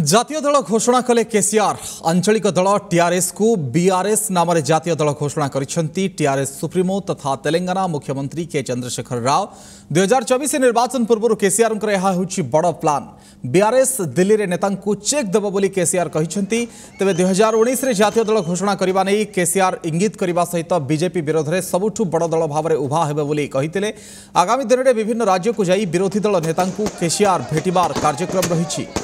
जतियों दल घोषणा कले केसीआर आंचलिक दल टीआरएस को बीआरएस नाम जतियों दल घोषणा करीआरएस सुप्रिमो तथा तेलंगाना मुख्यमंत्री के चंद्रशेखर राव दुई हजार चबीश निर्वाचन पूर्व केसीआर यह हूँ बड़ प्लान बीआरएस दिल्ली में नेता चेक देव बोली केसीआर कहते तेज दुईार उन्नीस जतियों दल घोषणा करने नहीं केसीआर इंगित करने सहित बीजेपी विरोध में सबुठ बड़ दल भाव में उभा होते आगामी दिन में विभिन्न राज्य को विरोधी दल नेता केसीआर भेटार कार्यक्रम रही